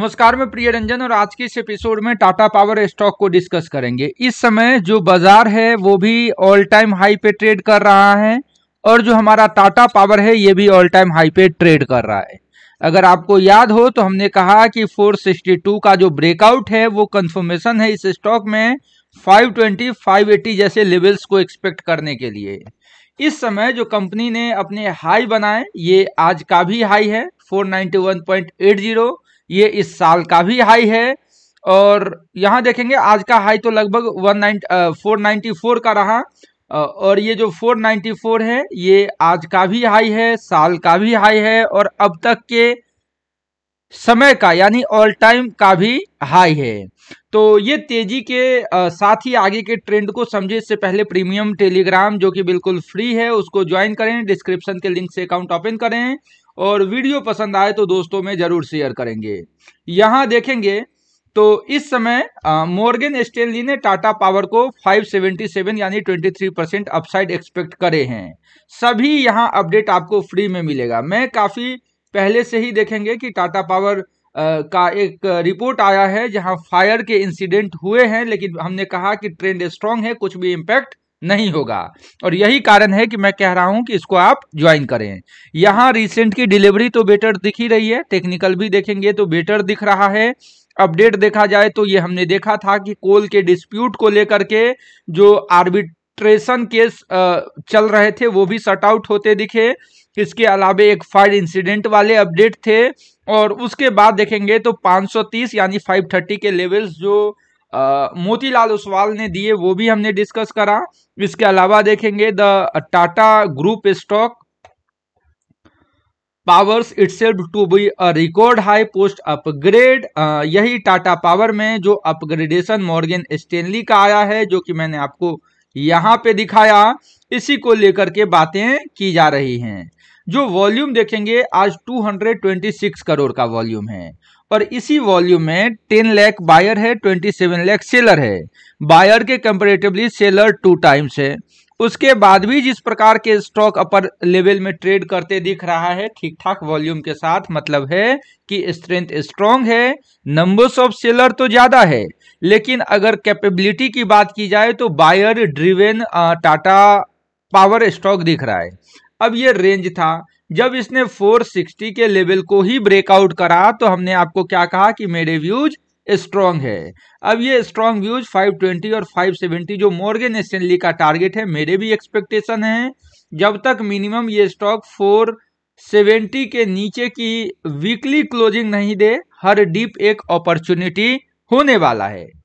नमस्कार मैं प्रिय रंजन और आज के इस एपिसोड में टाटा पावर स्टॉक को डिस्कस करेंगे इस समय जो बाजार है वो भी ऑल टाइम हाई पे ट्रेड कर रहा है और जो हमारा टाटा पावर है ये भी ऑल टाइम हाई पे ट्रेड कर रहा है अगर आपको याद हो तो हमने कहा कि 462 का जो ब्रेकआउट है वो कंफर्मेशन है इस स्टॉक में 520 580 जैसे लेवल्स को एक्सपेक्ट करने के लिए इस समय जो कंपनी ने अपने हाई बनाए ये आज का भी हाई है 491.80 ये इस साल का भी हाई है और यहाँ देखेंगे आज का हाई तो लगभग one nine four ninety four का रहा और ये जो 494 है ये आज का भी हाई है साल का भी हाई है और अब तक के समय का यानी ऑल टाइम का भी हाई है तो ये तेजी के साथ ही आगे के ट्रेंड को समझे इससे पहले प्रीमियम टेलीग्राम जो कि बिल्कुल फ्री है उसको ज्वाइन करें डिस्क्रिप्शन के लिंक से अकाउंट ओपन करें और वीडियो पसंद आए तो दोस्तों में जरूर शेयर करेंगे यहाँ देखेंगे तो इस समय मॉर्गन स्टेनली ने टाटा पावर को 577 यानी 23 परसेंट अपसाइड एक्सपेक्ट करे हैं सभी यहाँ अपडेट आपको फ्री में मिलेगा मैं काफ़ी पहले से ही देखेंगे कि टाटा पावर का एक रिपोर्ट आया है जहां फायर के इंसिडेंट हुए हैं लेकिन हमने कहा कि ट्रेंड स्ट्रांग है कुछ भी इम्पैक्ट नहीं होगा और यही कारण है कि मैं कह रहा हूं कि इसको आप ज्वाइन करें यहाँ रिसेंट की डिलीवरी तो बेटर दिख ही रही है टेक्निकल भी देखेंगे तो बेटर दिख रहा है अपडेट देखा जाए तो ये हमने देखा था कि कोल के डिस्प्यूट को लेकर के जो आर्बिट्रेशन केस चल रहे थे वो भी सट आउट होते दिखे इसके अलावे एक फायर इंसिडेंट वाले अपडेट थे और उसके बाद देखेंगे तो 530 यानी 530 के लेवल्स जो मोतीलाल उसवाल ने दिए वो भी हमने डिस्कस करा इसके अलावा देखेंगे the Tata group stock powers itself to be a record high post upgrade यही टाटा पावर में जो अपग्रेडेशन मॉर्गेन स्टेनली का आया है जो कि मैंने आपको यहाँ पे दिखाया इसी को लेकर के बातें की जा रही हैं जो वॉल्यूम देखेंगे आज 226 करोड़ का वॉल्यूम है पर इसी वॉल्यूम में टेन लैख बायर है ट्वेंटी सेवन लैख सेलर है बायर के कंपेरेटिवली सेलर टू टाइम्स है उसके बाद भी जिस प्रकार के स्टॉक अपर लेवल में ट्रेड करते दिख रहा है ठीक ठाक वॉल्यूम के साथ मतलब है कि स्ट्रेंथ स्ट्रांग है नंबर्स ऑफ सेलर तो ज़्यादा है लेकिन अगर कैपेबिलिटी की बात की जाए तो buyer driven Tata power stock दिख रहा है अब ये रेंज था जब इसने 460 के लेवल को ही ब्रेकआउट करा तो हमने आपको क्या कहा कि मेरे व्यूज स्ट्रॉन्ग है अब ये स्ट्रॉन्ग व्यूज 520 और 570 जो मॉर्गेन स्टेनली का टारगेट है मेरे भी एक्सपेक्टेशन है जब तक मिनिमम ये स्टॉक 470 के नीचे की वीकली क्लोजिंग नहीं दे हर डीप एक अपॉर्चुनिटी होने वाला है